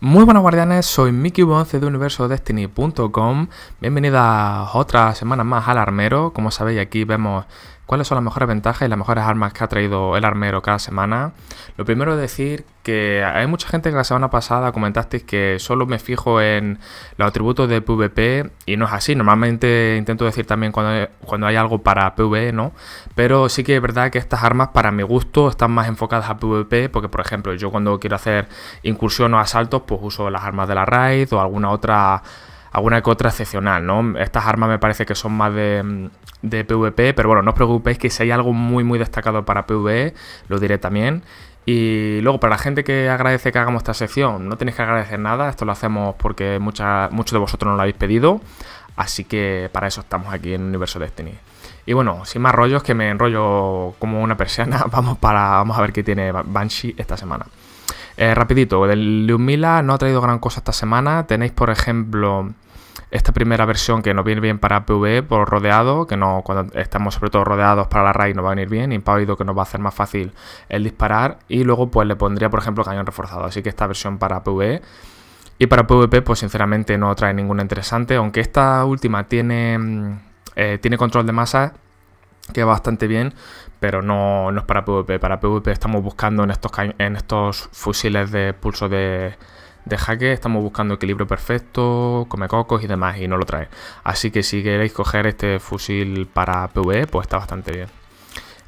Muy buenas guardianes, soy Mickey Bonce de universodestiny.com. Bienvenidas otra semana más al armero. Como sabéis, aquí vemos ¿Cuáles son las mejores ventajas y las mejores armas que ha traído el armero cada semana? Lo primero es decir que hay mucha gente que la semana pasada comentasteis que solo me fijo en los atributos de PvP y no es así. Normalmente intento decir también cuando hay, cuando hay algo para PvE, ¿no? Pero sí que es verdad que estas armas para mi gusto están más enfocadas a PvP porque, por ejemplo, yo cuando quiero hacer incursión o asaltos pues uso las armas de la raid o alguna otra alguna que otra excepcional, ¿no? Estas armas me parece que son más de, PvP, pero bueno, no os preocupéis que si hay algo muy muy destacado para PvE, lo diré también. Y luego, para la gente que agradece que hagamos esta sección, no tenéis que agradecer nada, esto lo hacemos porque muchos de vosotros nos lo habéis pedido, así que para eso estamos aquí en Universo Destiny. Y bueno, sin más rollos, que me enrollo como una persiana, vamos, para, vamos a ver qué tiene Banshee esta semana. Eh, rapidito, El Lumila no ha traído gran cosa esta semana, tenéis por ejemplo esta primera versión que nos viene bien para PvE por rodeado, que no cuando estamos sobre todo rodeados para la raid no va a venir bien, impávido que nos va a hacer más fácil el disparar y luego pues le pondría por ejemplo cañón reforzado, así que esta versión para PvE y para PvP pues sinceramente no trae ninguna interesante, aunque esta última tiene, mm, eh, tiene control de masa que va bastante bien, pero no, no, es para PvP. Para PvP estamos buscando en estos, en estos fusiles de pulso de, Deja que estamos buscando equilibrio perfecto, come cocos y demás, y no lo trae. Así que si queréis coger este fusil para PvE, pues está bastante bien.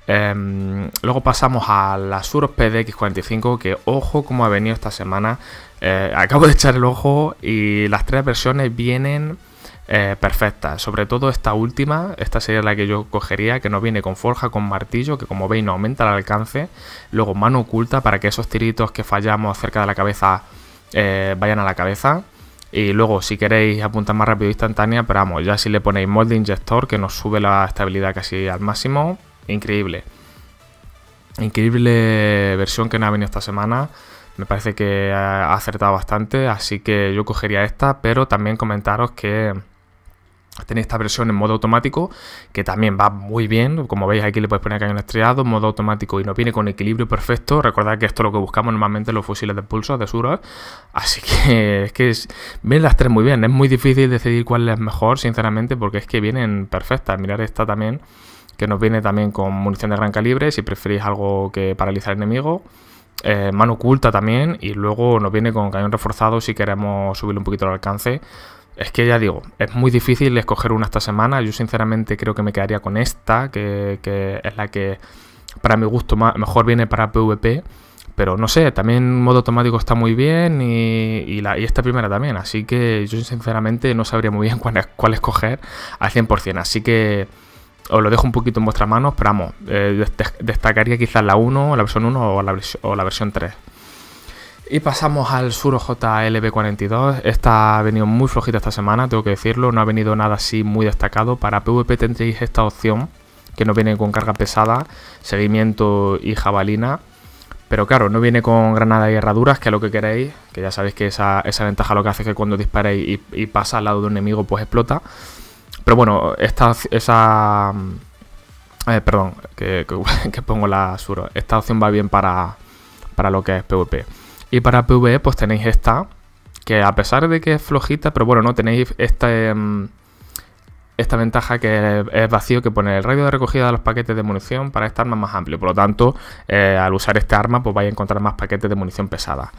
Em, luego pasamos a la Suros PDX45, que ojo como ha venido esta semana. Eh, acabo de echar el ojo y las tres versiones vienen eh, perfectas. Sobre todo esta última, esta sería la que yo cogería, que no viene con forja, con martillo, que como veis no aumenta el alcance. Luego mano oculta para que esos tiritos que fallamos cerca de la cabeza eh, vayan a la cabeza. Y luego, si queréis apuntar más rápido instantánea, pero vamos, ya si le ponéis molde inyector, que nos sube la estabilidad casi al máximo, increíble. Increíble versión que no ha venido esta semana. Me parece que ha acertado bastante, así que yo cogería esta, pero también comentaros que Tenéis esta versión en modo automático, que también va muy bien. Como veis aquí le podéis poner cañón estriado, modo automático y nos viene con equilibrio perfecto. Recordad que esto es lo que buscamos normalmente en los fusiles de pulso de Sura. Así que es que ven las tres muy bien. Es muy difícil decidir cuál es mejor, sinceramente, porque es que vienen perfectas. Mirad esta también, que nos viene también con munición de gran calibre, si preferís algo que paraliza al enemigo. Eh, mano oculta también y luego nos viene con cañón reforzado si queremos subir un poquito el alcance es que ya digo, es muy difícil escoger una esta semana. Yo sinceramente creo que me quedaría con esta, que, es la que para mi gusto mejor viene para PvP. Pero no sé, también modo automático está muy bien y, la, esta primera también. Así que yo sinceramente no sabría muy bien cuál, escoger al 100%. Así que os lo dejo un poquito en vuestras manos, pero vamos, eh, destacaría quizás la 1, la versión 1 o la, o la versión 3. Y pasamos al Suro JLB42. Esta ha venido muy flojita esta semana, tengo que decirlo. No ha venido nada así muy destacado. Para PvP tendréis esta opción, que no viene con carga pesada, seguimiento y jabalina. Pero claro, no viene con granada y herraduras, que es lo que queréis. Que ya sabéis que esa, ventaja lo que hace es que cuando disparéis y, pasa al lado de un enemigo, pues explota. Pero bueno, esta, esa... Mm, eh, perdón, pongo la Suro. Esta opción va bien para lo que es PvP. Y para PvE pues tenéis esta, que a pesar de que es flojita, pero bueno, no tenéis em, esta ventaja que es vacío que pone el radio de recogida de los paquetes de munición para esta arma más amplio. Por lo tanto, eh, al usar esta arma pues vais a encontrar más paquetes de munición pesada.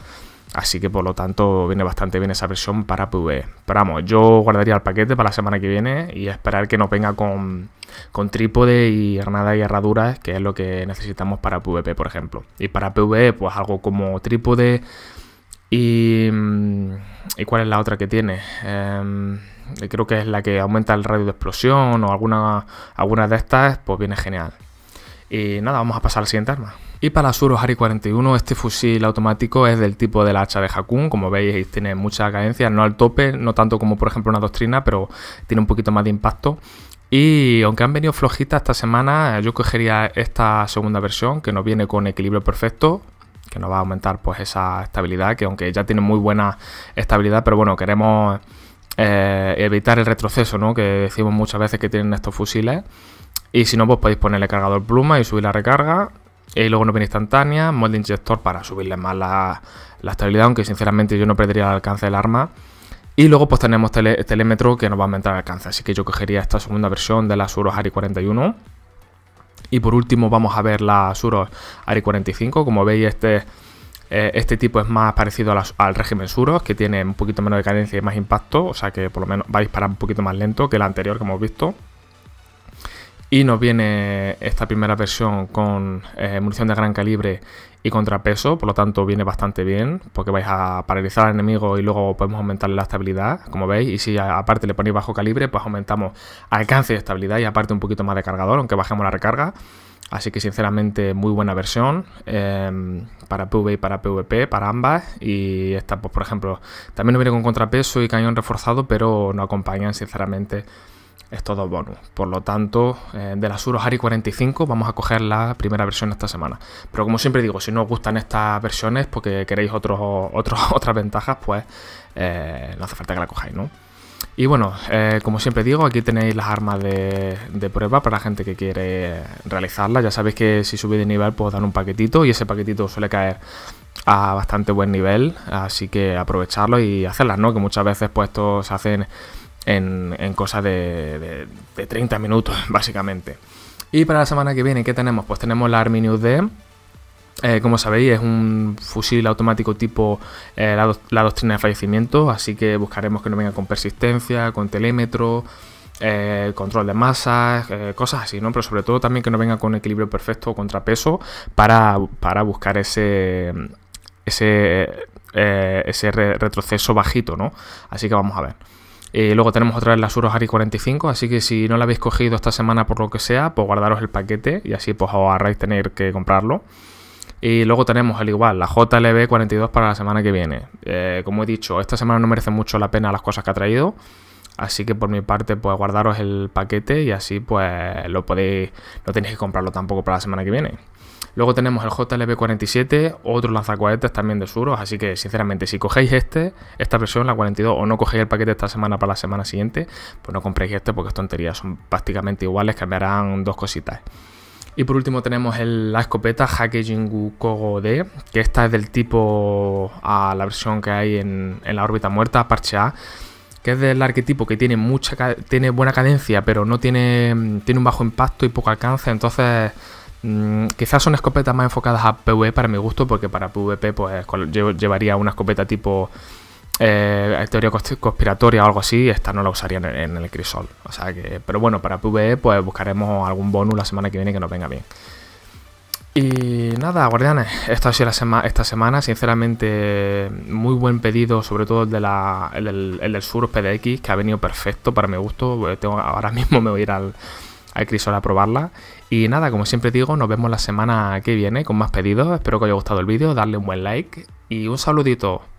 Así que por lo tanto viene bastante bien esa versión para PvE. Pero vamos, yo guardaría el paquete para la semana que viene y esperar que nos venga con, trípode y granada y herraduras, que es lo que necesitamos para PvP, e, por ejemplo. Y para PvE, pues algo como trípode y... Mm, ¿Y cuál es la otra que tiene? Em, creo que es la que aumenta el radio de explosión o alguna, alguna de estas, pues viene genial. Y nada, vamos a pasar al siguiente arma. Y para Suro Hari 41 este fusil automático es del tipo de la hacha de Hakun, como veis tiene mucha cadencia no al tope, no tanto como por ejemplo una doctrina, pero tiene un poquito más de impacto. Y aunque han venido flojitas esta semana, yo cogería esta segunda versión que nos viene con equilibrio perfecto, que nos va a aumentar pues esa estabilidad, que aunque ya tiene muy buena estabilidad, pero bueno, queremos eh, evitar el retroceso, ¿no? Que decimos muchas veces que tienen estos fusiles. Y si no, pues podéis ponerle cargador pluma y subir la recarga y luego no viene instantánea, molde inyector para subirle más la, estabilidad, aunque sinceramente yo no perdería el alcance del arma. Y luego pues tenemos telémetro que nos va a aumentar el alcance, así que yo cogería esta segunda versión de la Suros ari 41. Y por último vamos a ver la Suros ari 45, como veis este, eh, este tipo es más parecido al régimen Suros, que tiene un poquito menos de cadencia y más impacto, o sea que por lo menos va a disparar un poquito más lento que la anterior que hemos visto. Y nos viene esta primera versión con eh, munición de gran calibre y contrapeso, por lo tanto viene bastante bien, porque vais a paralizar al enemigo y luego podemos aumentarle la estabilidad, como veis, y si aparte le ponéis bajo calibre, pues aumentamos alcance y estabilidad y aparte un poquito más de cargador, aunque bajemos la recarga. Así que sinceramente muy buena versión em, para PV y para PvP, para ambas. Y esta, pues por ejemplo, también nos viene con contrapeso y cañón reforzado, pero no acompañan sinceramente estos dos bonus. Por lo tanto, eh, de las Suro 45 vamos a coger la primera versión esta semana. Pero como siempre digo, si no os gustan estas versiones porque queréis otros, otras ventajas, pues eh, no hace falta que la cojáis, ¿no? Y bueno, eh, como siempre digo, aquí tenéis las armas de, de, prueba para la gente que quiere realizarlas. Ya sabéis que si subís de nivel, pues dan un paquetito y ese paquetito suele caer a bastante buen nivel. Así que aprovecharlo y hacerlas, ¿no? Que muchas veces pues estos se hacen en, cosas cosa de, 30 minutos, básicamente. Y para la semana que viene, ¿qué tenemos? Pues tenemos la Army News D. Eh, como sabéis, es un fusil automático tipo eh, la, doctrina de fallecimiento, así que buscaremos que no venga con persistencia, con telémetro, eh, control de masa cosas así, ¿no? Pero sobre todo también que no venga con equilibrio perfecto o contrapeso para, buscar ese, ese, retroceso bajito, ¿no? Así que vamos a ver. Eh, luego tenemos otra vez la Suro 45, así que si no la habéis cogido esta semana por lo que sea, pues guardaros el paquete y así pues, os ahorráis tener que comprarlo. Y luego tenemos el igual la JLB 42 para la semana que viene. Eh, como he dicho, esta semana no merece mucho la pena las cosas que ha traído. Así que por mi parte, pues guardaros el paquete y así pues lo podéis, no tenéis que comprarlo tampoco para la semana que viene. Luego tenemos el JLB47, otro lanzacohetes también de Suros, así que sinceramente si cogéis este, esta versión, la 42, o no cogéis el paquete esta semana para la semana siguiente, pues no compréis este porque es tontería, son prácticamente iguales, cambiarán dos cositas. Y por último tenemos la escopeta Hake Kogo D, que esta es del tipo a la versión que hay en, en la órbita muerta, parche A, que es del arquetipo que tiene mucha tiene buena cadencia, pero no tiene mm, tiene un bajo impacto y poco alcance, entonces mm, quizás son escopetas más enfocadas a PvE para mi gusto, porque para PvP e, pues llevaría una escopeta tipo eh, teoría conspiratoria o algo así, esta no la usaría en, el crisol. O sea que, pero bueno, para PvE pues buscaremos algún bonus la semana que viene que nos venga bien. Y nada, guardianes, esta ha sido la esta semana, sinceramente muy buen pedido, sobre todo el, de el, del Sur PDX, que ha venido perfecto para mi gusto, eh, tengo, ahora mismo me voy a ir al, al Crisol a probarla. Y nada, como siempre digo, nos vemos la semana que viene con más pedidos, espero que os haya gustado el vídeo, darle un buen like y un saludito.